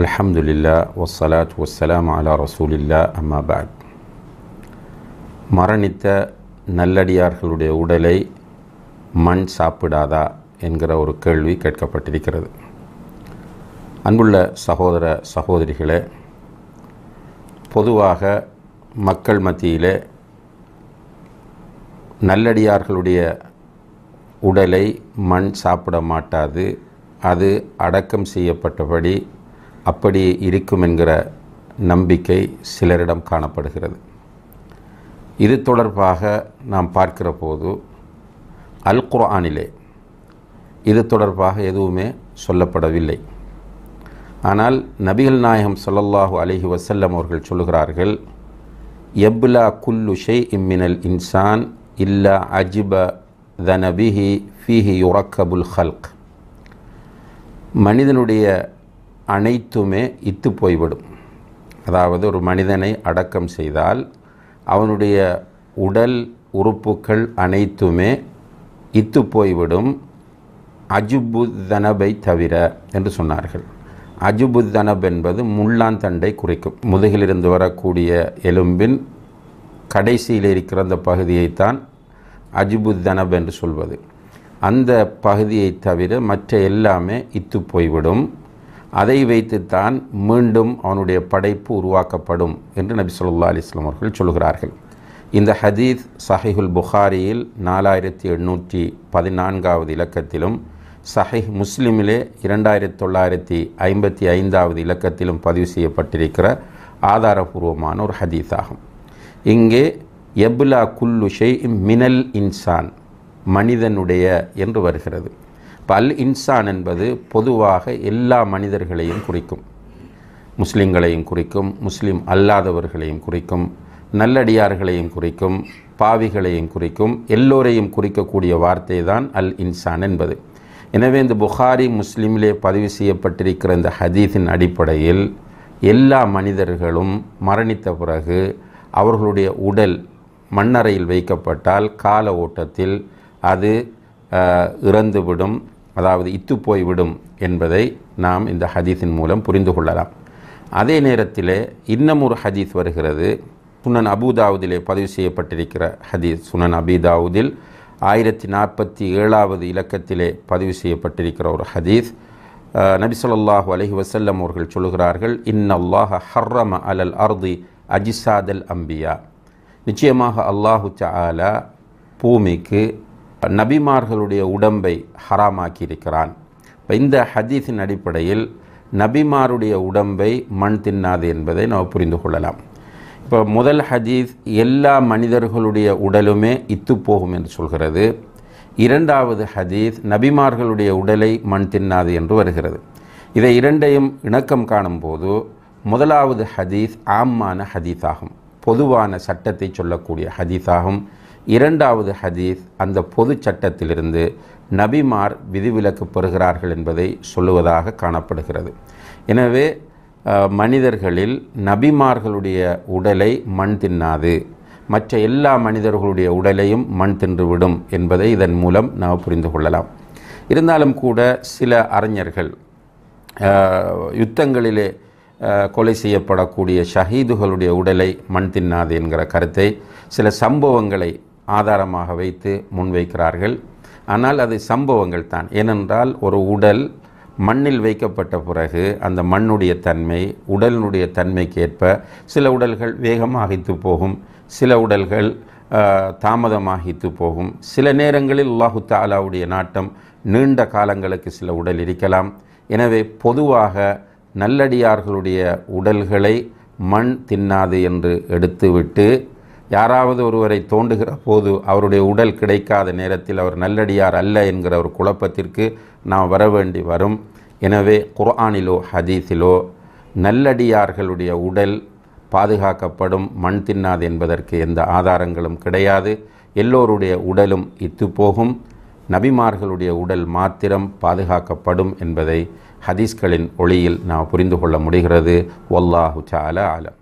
அல்ஹம்துலில்லா வசலாத் வசலாம் அலா ரசூலில்லா அம்மாபாத் மரணித்த நல்லடியார்களுடைய உடலை மண் சாப்பிடாதா என்கிற ஒரு கேள்வி கேட்கப்பட்டிருக்கிறது அன்புள்ள சகோதர சகோதரிகளே பொதுவாக மக்கள் மத்தியிலே நல்லடியார்களுடைய உடலை மண் சாப்பிட மாட்டாது அது அடக்கம் செய்யப்பட்டபடி அப்படி இருக்கும் என்கிற நம்பிக்கை சிலரிடம் காணப்படுகிறது இது தொடர்பாக நாம் பார்க்கிற போது அல் குர்ஆனிலே இது தொடர்பாக எதுவுமே சொல்லப்படவில்லை ஆனால் நபிகள் நாயகம் சொல்லல்லாஹு அலஹி வசல்லம் அவர்கள் சொல்கிறார்கள் எப்லா குல்லு ஷெய் இம்மினல் இன்சான் இல்லா அஜிப தனபிஹி ஃபிஹி யுரக்கபுல் ஹல்க் மனிதனுடைய அனைத்துமே இத்து போய்விடும் அதாவது ஒரு மனிதனை அடக்கம் செய்தால் அவனுடைய உடல் உறுப்புக்கள் அனைத்துமே இத்து போய்விடும் அஜுபுத்தனபை தவிர என்று சொன்னார்கள் அஜுபுத்தனப் என்பது முள்ளாந்தண்டை குறைக்கும் முதுகிலிருந்து வரக்கூடிய எலும்பின் கடைசியில் இருக்கிற அந்த பகுதியைத்தான் அஜுபுத்தனப் என்று சொல்வது அந்த பகுதியை தவிர மற்ற எல்லாமே இத்து போய்விடும் அதை வைத்துத்தான் மீண்டும் அவனுடைய படைப்பு உருவாக்கப்படும் என்று நபி சொல்லா அலிஸ்லாம் அவர்கள் சொல்கிறார்கள் இந்த ஹதீத் சஹிஹுல் புகாரியில் நாலாயிரத்தி எண்ணூற்றி பதினான்காவது இலக்கத்திலும் சஹிஹ் முஸ்லிமிலே இரண்டாயிரத்தி தொள்ளாயிரத்தி ஐம்பத்தி ஐந்தாவது இலக்கத்திலும் பதிவு செய்யப்பட்டிருக்கிற ஆதாரபூர்வமான ஒரு ஹதீஸ் ஆகும் இங்கே எப்லா குல்லுஷை மினல் இன்சான் மனிதனுடைய என்று வருகிறது பல் இன்சான் என்பது பொதுவாக எல்லா மனிதர்களையும் குறிக்கும் முஸ்லீம்களையும் குறிக்கும் முஸ்லீம் அல்லாதவர்களையும் குறிக்கும் நல்லடியார்களையும் குறிக்கும் பாவிகளையும் குறிக்கும் எல்லோரையும் குறிக்கக்கூடிய வார்த்தை தான் அல் இன்சான் என்பது எனவே இந்த புகாரி முஸ்லீமிலே பதிவு செய்யப்பட்டிருக்கிற இந்த ஹதீஸின் அடிப்படையில் எல்லா மனிதர்களும் மரணித்த பிறகு அவர்களுடைய உடல் மண்ணறையில் வைக்கப்பட்டால் கால ஓட்டத்தில் அது இறந்துவிடும் அதாவது இத்து போய்விடும் என்பதை நாம் இந்த ஹதீஸின் மூலம் புரிந்து கொள்ளலாம் அதே நேரத்தில் இன்னும் ஒரு ஹதீஸ் வருகிறது சுனன் அபுதாவுதிலே பதிவு செய்யப்பட்டிருக்கிற ஹதீஸ் சுனன் அபிதாவுதில் ஆயிரத்தி நாற்பத்தி ஏழாவது இலக்கத்திலே பதிவு செய்யப்பட்டிருக்கிற ஒரு ஹதீஸ் நபிசல்லாஹு அலஹி வசல்லம் அவர்கள் சொல்கிறார்கள் இன்னல்லாஹ ஹர்ரம அலல் அர்தி அஜிசாதல் அம்பியா நிச்சயமாக அல்லாஹு சாலா பூமிக்கு நபிமார்களுடைய உடம்பை ஹராமாக்கி இருக்கிறான் இப்போ இந்த ஹதீஸின் அடிப்படையில் நபிமாருடைய உடம்பை மண் தின்னாது என்பதை நாம் புரிந்து கொள்ளலாம் இப்போ முதல் ஹதீஸ் எல்லா மனிதர்களுடைய உடலுமே இத்து போகும் என்று சொல்கிறது இரண்டாவது ஹதீஸ் நபிமார்களுடைய உடலை மண் தின்னாது என்று வருகிறது இதை இரண்டையும் இணக்கம் காணும்போது முதலாவது ஹதீஸ் ஆம்மான ஹதீஸாகும் பொதுவான சட்டத்தை சொல்லக்கூடிய ஹதீஸாகும் இரண்டாவது ஹதீஸ் அந்த பொது சட்டத்திலிருந்து நபிமார் விதிவிலக்கு பெறுகிறார்கள் என்பதை சொல்லுவதாக காணப்படுகிறது எனவே மனிதர்களில் நபிமார்களுடைய உடலை மண் தின்னாது மற்ற எல்லா மனிதர்களுடைய உடலையும் மண் தின்றுவிடும் என்பதை இதன் மூலம் நாம் புரிந்து கொள்ளலாம் இருந்தாலும் கூட சில அறிஞர்கள் யுத்தங்களிலே கொலை செய்யப்படக்கூடிய ஷஹீதுகளுடைய உடலை மண் தின்னாது என்கிற கருத்தை சில சம்பவங்களை ஆதாரமாக வைத்து முன்வைக்கிறார்கள் ஆனால் அது சம்பவங்கள் தான் ஏனென்றால் ஒரு உடல் மண்ணில் வைக்கப்பட்ட பிறகு அந்த மண்ணுடைய தன்மை உடலினுடைய தன்மைக்கு ஏற்ப சில உடல்கள் வேகமாகித்து போகும் சில உடல்கள் தாமதமாகித்து போகும் சில நேரங்களில் அல்லாஹு தாலாவுடைய நாட்டம் நீண்ட காலங்களுக்கு சில உடல் இருக்கலாம் எனவே பொதுவாக நல்லடியார்களுடைய உடல்களை மண் தின்னாது என்று எடுத்துவிட்டு யாராவது ஒருவரை தோண்டுகிற போது அவருடைய உடல் கிடைக்காத நேரத்தில் அவர் நல்லடியார் அல்ல என்கிற ஒரு குழப்பத்திற்கு நாம் வர வேண்டி வரும் எனவே குர்ஆனிலோ ஹதீஸிலோ நல்லடியார்களுடைய உடல் பாதுகாக்கப்படும் மண் தின்னாது என்பதற்கு எந்த ஆதாரங்களும் கிடையாது எல்லோருடைய உடலும் இத்து போகும் நபிமார்களுடைய உடல் மாத்திரம் பாதுகாக்கப்படும் என்பதை ஹதீஸ்களின் ஒளியில் நாம் புரிந்து கொள்ள முடிகிறது ஒல்லாஹு சால ஆலம்